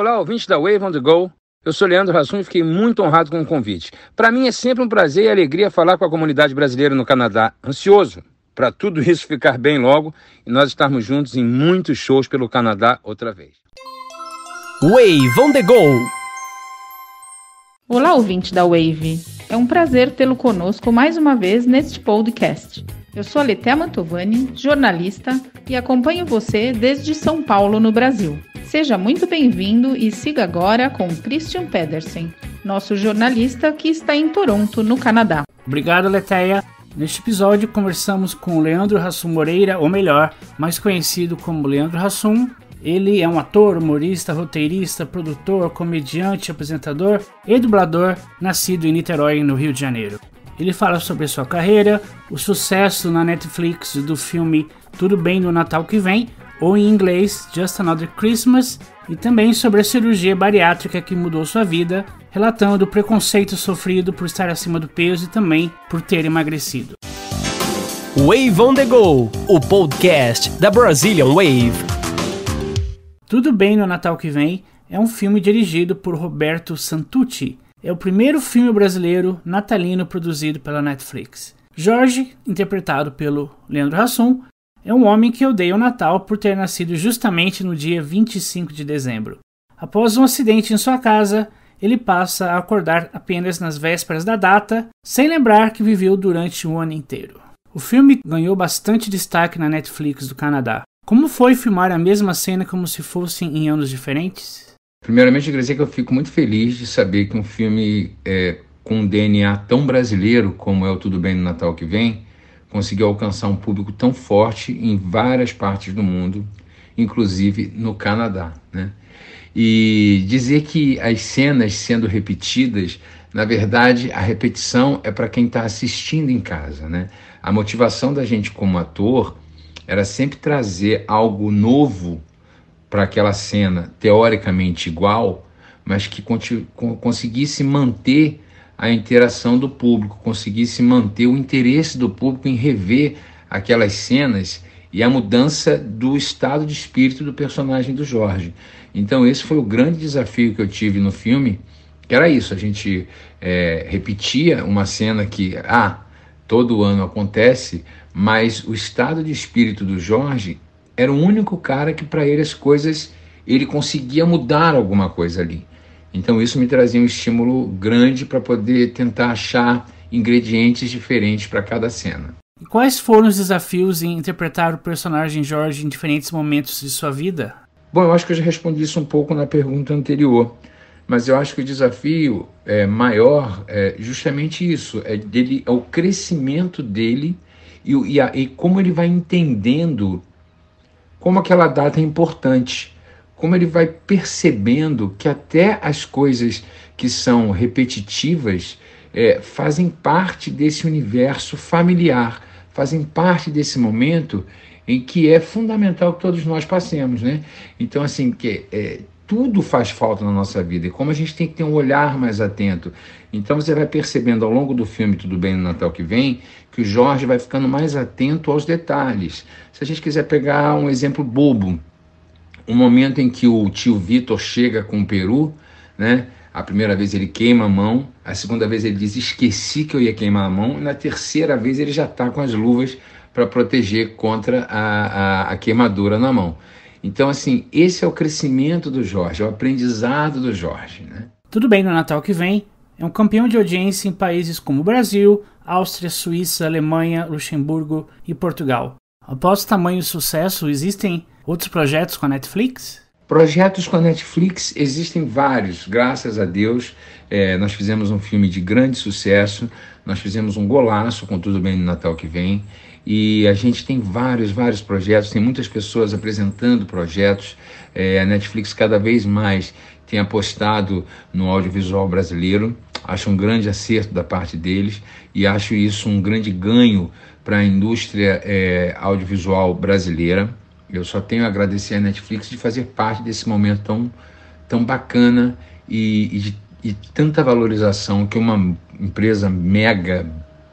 Olá, ouvintes da Wave on the Go. Eu sou Leandro Rassum e fiquei muito honrado com o convite. Para mim é sempre um prazer e alegria falar com a comunidade brasileira no Canadá. Ansioso para tudo isso ficar bem logo e nós estarmos juntos em muitos shows pelo Canadá outra vez. Wave on the Go! Olá, ouvinte da Wave. É um prazer tê-lo conosco mais uma vez neste podcast. Eu sou a Letéa Mantovani, jornalista, e acompanho você desde São Paulo, no Brasil. Seja muito bem-vindo e siga agora com Christian Pedersen, nosso jornalista que está em Toronto, no Canadá. Obrigado, Leteia. Neste episódio conversamos com Leandro Hassum Moreira, ou melhor, mais conhecido como Leandro Hassum. Ele é um ator, humorista, roteirista, produtor, comediante, apresentador e dublador, nascido em Niterói, no Rio de Janeiro. Ele fala sobre sua carreira, o sucesso na Netflix do filme Tudo Bem no Natal que Vem, ou em inglês Just Another Christmas, e também sobre a cirurgia bariátrica que mudou sua vida, relatando o preconceito sofrido por estar acima do peso e também por ter emagrecido. Wave on the Go, o podcast da Brazilian Wave. Tudo Bem no Natal que Vem é um filme dirigido por Roberto Santucci. É o primeiro filme brasileiro natalino produzido pela Netflix. Jorge, interpretado pelo Leandro Hassum, é um homem que odeia o Natal por ter nascido justamente no dia 25 de dezembro. Após um acidente em sua casa, ele passa a acordar apenas nas vésperas da data, sem lembrar que viveu durante um ano inteiro. O filme ganhou bastante destaque na Netflix do Canadá. Como foi filmar a mesma cena como se fossem em anos diferentes? Primeiramente, eu dizer que eu fico muito feliz de saber que um filme é, com um DNA tão brasileiro como é o Tudo Bem no Natal que Vem conseguiu alcançar um público tão forte em várias partes do mundo, inclusive no Canadá. Né? E dizer que as cenas sendo repetidas, na verdade, a repetição é para quem está assistindo em casa. Né? A motivação da gente como ator era sempre trazer algo novo para aquela cena, teoricamente igual, mas que conseguisse manter a interação do público, conseguisse manter o interesse do público em rever aquelas cenas e a mudança do estado de espírito do personagem do Jorge. Então, esse foi o grande desafio que eu tive no filme, que era isso: a gente é, repetia uma cena que, ah, todo ano acontece, mas o estado de espírito do Jorge era o único cara que, para ele, as coisas, ele conseguia mudar alguma coisa ali. Então isso me trazia um estímulo grande para poder tentar achar ingredientes diferentes para cada cena. Quais foram os desafios em interpretar o personagem Jorge em diferentes momentos de sua vida? Bom, eu acho que eu já respondi isso um pouco na pergunta anterior, mas eu acho que o desafio é, maior é justamente isso, é, dele, é o crescimento dele e, e, a, e como ele vai entendendo como aquela data é importante como ele vai percebendo que até as coisas que são repetitivas é, fazem parte desse universo familiar, fazem parte desse momento em que é fundamental que todos nós passemos, né? Então, assim, que é, tudo faz falta na nossa vida e como a gente tem que ter um olhar mais atento. Então você vai percebendo ao longo do filme Tudo Bem no Natal que vem que o Jorge vai ficando mais atento aos detalhes. Se a gente quiser pegar um exemplo bobo, o momento em que o tio Vitor chega com o peru, né? A primeira vez ele queima a mão, a segunda vez ele diz esqueci que eu ia queimar a mão, e na terceira vez ele já está com as luvas para proteger contra a, a, a, queimadura na mão. Então, assim, esse é o crescimento do Jorge, é o aprendizado do Jorge. Né? Tudo bem, no Natal que vem, é um campeão de audiência em países como Brasil, Áustria, Suíça, Alemanha, Luxemburgo e Portugal. Após tamanho sucesso, existem Outros projetos com a Netflix? Projetos com a Netflix existem vários, graças a Deus. É, nós fizemos um filme de grande sucesso, nós fizemos um golaço com Tudo Bem no Natal que vem. E a gente tem vários, vários projetos, tem muitas pessoas apresentando projetos. É, a Netflix cada vez mais tem apostado no audiovisual brasileiro. Acho um grande acerto da parte deles e acho isso um grande ganho para a indústria é, audiovisual brasileira. Eu só tenho a agradecer à Netflix de fazer parte desse momento tão, tão bacana e, e de e tanta valorização que uma empresa mega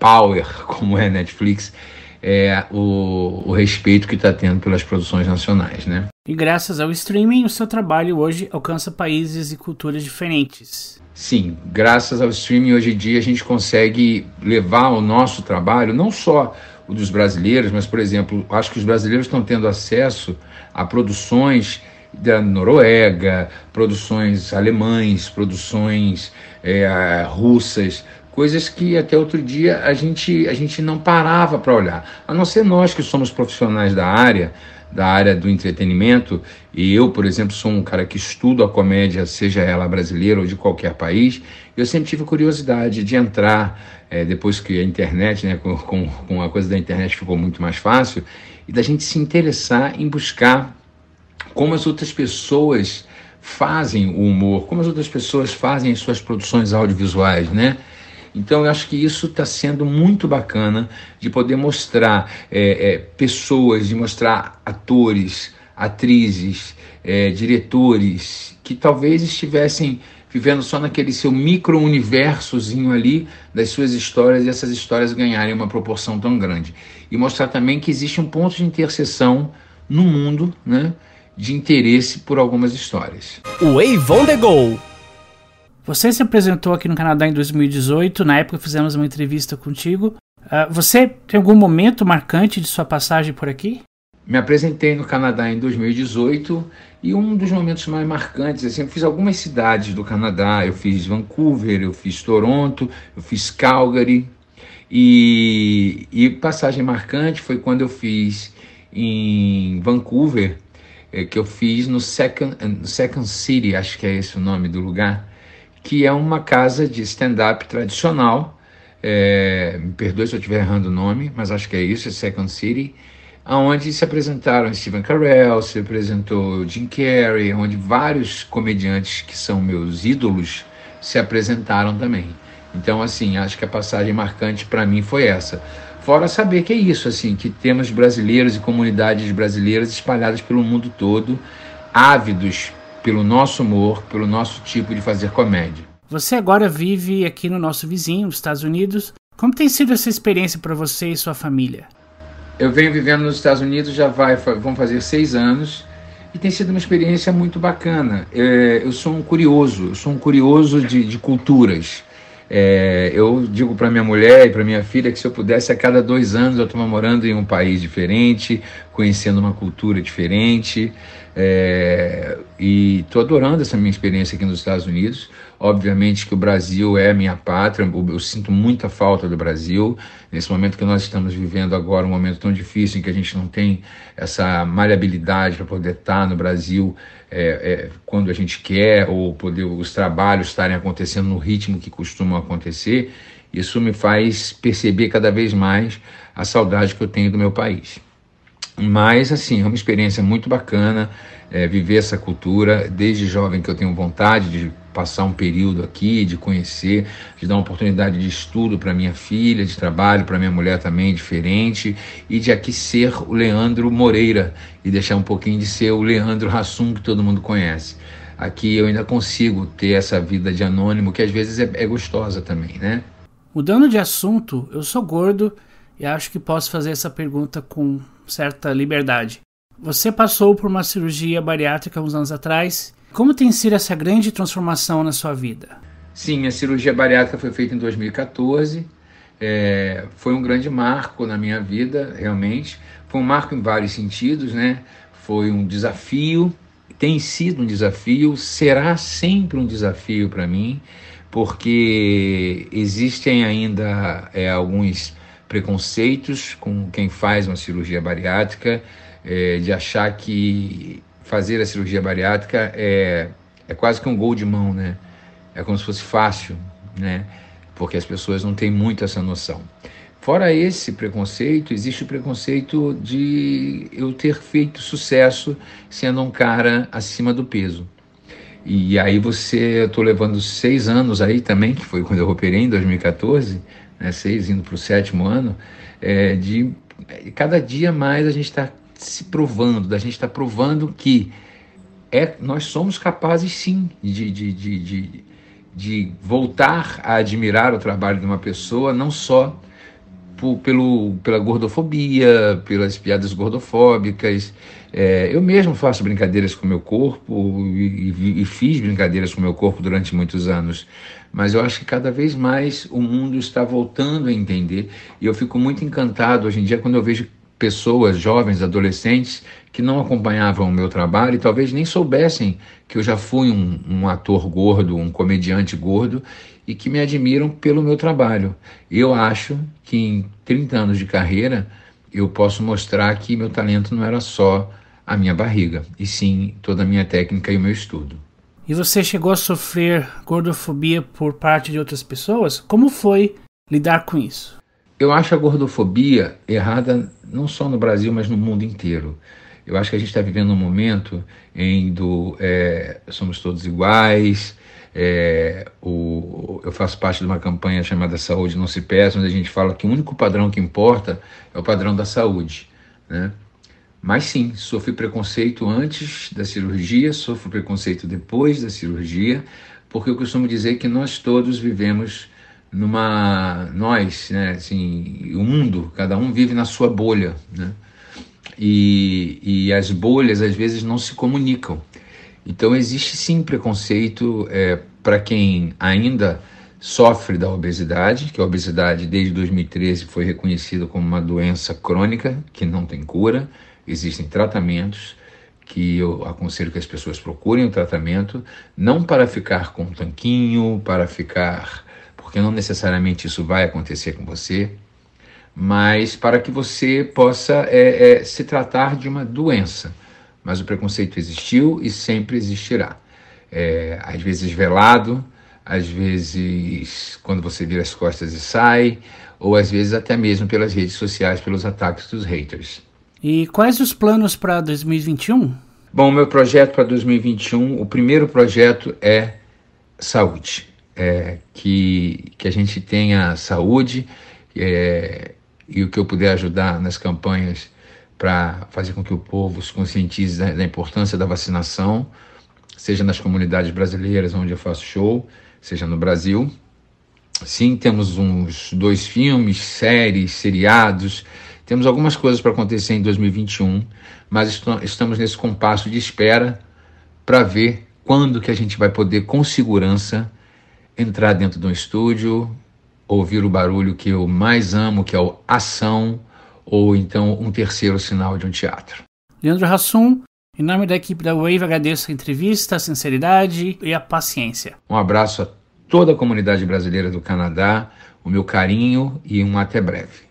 power como é a Netflix é o, o respeito que está tendo pelas produções nacionais, né? E graças ao streaming, o seu trabalho hoje alcança países e culturas diferentes. Sim, graças ao streaming hoje em dia a gente consegue levar o nosso trabalho não só o dos brasileiros, mas, por exemplo, acho que os brasileiros estão tendo acesso a produções da Noruega, produções alemães, produções é, russas, coisas que até outro dia a gente, a gente não parava para olhar. A não ser nós que somos profissionais da área, da área do entretenimento, e eu, por exemplo, sou um cara que estudo a comédia, seja ela brasileira ou de qualquer país, eu sempre tive curiosidade de entrar, é, depois que a internet, né, com, com, com a coisa da internet ficou muito mais fácil, e da gente se interessar em buscar como as outras pessoas fazem o humor, como as outras pessoas fazem as suas produções audiovisuais, né? Então eu acho que isso está sendo muito bacana de poder mostrar é, é, pessoas, de mostrar atores, atrizes, é, diretores que talvez estivessem vivendo só naquele seu micro-universozinho ali das suas histórias e essas histórias ganharem uma proporção tão grande. E mostrar também que existe um ponto de interseção no mundo né, de interesse por algumas histórias. O Avon The Go você se apresentou aqui no Canadá em 2018, na época fizemos uma entrevista contigo. Uh, você tem algum momento marcante de sua passagem por aqui? Me apresentei no Canadá em 2018 e um dos momentos mais marcantes, assim, eu fiz algumas cidades do Canadá, eu fiz Vancouver, eu fiz Toronto, eu fiz Calgary e, e passagem marcante foi quando eu fiz em Vancouver, é, que eu fiz no Second, eh, Second City, acho que é esse o nome do lugar, que é uma casa de stand-up tradicional. É, me perdoe se eu estiver errando o nome, mas acho que é isso, é Second City, onde se apresentaram Steven Carell, se apresentou Jim Carrey, onde vários comediantes que são meus ídolos se apresentaram também. Então, assim, acho que a passagem marcante para mim foi essa. Fora saber que é isso, assim, que temos brasileiros e comunidades brasileiras espalhadas pelo mundo todo, ávidos pelo nosso humor, pelo nosso tipo de fazer comédia. Você agora vive aqui no nosso vizinho, nos Estados Unidos. Como tem sido essa experiência para você e sua família? Eu venho vivendo nos Estados Unidos já vai, vão fazer seis anos e tem sido uma experiência muito bacana. É, eu sou um curioso, eu sou um curioso de, de culturas. É, eu digo para minha mulher e para minha filha que se eu pudesse, a cada dois anos eu estava morando em um país diferente, conhecendo uma cultura diferente. É, e estou adorando essa minha experiência aqui nos Estados Unidos. Obviamente que o Brasil é minha pátria, eu sinto muita falta do Brasil. Nesse momento que nós estamos vivendo agora, um momento tão difícil em que a gente não tem essa maleabilidade para poder estar no Brasil é, é, quando a gente quer, ou poder os trabalhos estarem acontecendo no ritmo que costumam acontecer, isso me faz perceber cada vez mais a saudade que eu tenho do meu país. Mas, assim, é uma experiência muito bacana é, viver essa cultura. Desde jovem que eu tenho vontade de passar um período aqui, de conhecer, de dar uma oportunidade de estudo para minha filha, de trabalho para minha mulher também, diferente, e de aqui ser o Leandro Moreira e deixar um pouquinho de ser o Leandro Rassum que todo mundo conhece. Aqui eu ainda consigo ter essa vida de anônimo que às vezes é, é gostosa também, né? Mudando de assunto, eu sou gordo e acho que posso fazer essa pergunta com certa liberdade. Você passou por uma cirurgia bariátrica uns anos atrás como tem sido essa grande transformação na sua vida? Sim, a cirurgia bariátrica foi feita em 2014. É, foi um grande marco na minha vida, realmente. Foi um marco em vários sentidos, né? Foi um desafio, tem sido um desafio, será sempre um desafio para mim, porque existem ainda é, alguns preconceitos com quem faz uma cirurgia bariátrica, é, de achar que fazer a cirurgia bariátrica é, é quase que um gol de mão, né? É como se fosse fácil, né? Porque as pessoas não têm muito essa noção. Fora esse preconceito, existe o preconceito de eu ter feito sucesso sendo um cara acima do peso. E aí você, eu estou levando seis anos aí também, que foi quando eu operei em 2014, né, seis indo para o sétimo ano, é, de cada dia mais a gente está se provando, da gente estar tá provando que é, nós somos capazes sim de, de, de, de, de voltar a admirar o trabalho de uma pessoa, não só por, pelo, pela gordofobia, pelas piadas gordofóbicas. É, eu mesmo faço brincadeiras com o meu corpo e, e, e, fiz brincadeiras com o meu corpo durante muitos anos. Mas eu acho que cada vez mais o mundo está voltando a entender. E eu fico muito encantado hoje em dia quando eu vejo pessoas, jovens, adolescentes, que não acompanhavam o meu trabalho e talvez nem soubessem que eu já fui um, um ator gordo, um comediante gordo, e que me admiram pelo meu trabalho. Eu acho que em 30 anos de carreira eu posso mostrar que meu talento não era só a minha barriga, e sim toda a minha técnica e o meu estudo. E você chegou a sofrer gordofobia por parte de outras pessoas? Como foi lidar com isso? Eu acho a gordofobia errada não só no Brasil, mas no mundo inteiro. Eu acho que a gente está vivendo um momento em do é, somos todos iguais. É, o, eu faço parte de uma campanha chamada Saúde Não Se Peça, onde a gente fala que o único padrão que importa é o padrão da saúde. Né? Mas sim, sofri preconceito antes da cirurgia, sofro preconceito depois da cirurgia, porque eu costumo dizer que nós todos vivemos numa nós, né, assim, o mundo, cada um vive na sua bolha, né? E, e as bolhas às vezes não se comunicam. Então existe sim preconceito é, para quem ainda sofre da obesidade, que a obesidade desde 2013 foi reconhecida como uma doença crônica que não tem cura, existem tratamentos que eu aconselho que as pessoas procurem o tratamento, não para ficar com um tanquinho, para ficar porque não necessariamente isso vai acontecer com você, mas para que você possa é, é, se tratar de uma doença. Mas o preconceito existiu e sempre existirá. É, às vezes velado, às vezes quando você vira as costas e sai, ou às vezes até mesmo pelas redes sociais, pelos ataques dos haters. E quais os planos para 2021? Bom, meu projeto para 2021, o primeiro projeto é saúde é, que, que a gente tenha saúde é, e o que eu puder ajudar nas campanhas para fazer com que o povo se conscientize da, da importância da vacinação, seja nas comunidades brasileiras onde eu faço show, seja no Brasil. Sim, temos uns dois filmes, séries, seriados, temos algumas coisas para acontecer em 2021, mas estamos nesse compasso de espera para ver quando que a gente vai poder, com segurança, entrar dentro de um estúdio, ouvir o barulho que eu mais amo, que é o ação, ou então um terceiro sinal de um teatro. Leandro Hassum, em nome da equipe da Wave, agradeço a entrevista, a sinceridade e a paciência. Um abraço a toda a comunidade brasileira do Canadá, o meu carinho e um até breve.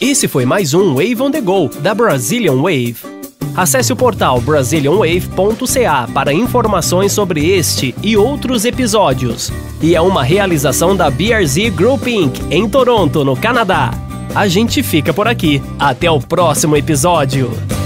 Esse foi mais um Wave on the Go da Brazilian Wave. Acesse o portal brazilianwave.ca para informações sobre este e outros episódios. E é uma realização da BRZ Group Inc. em Toronto, no Canadá. A gente fica por aqui. Até o próximo episódio.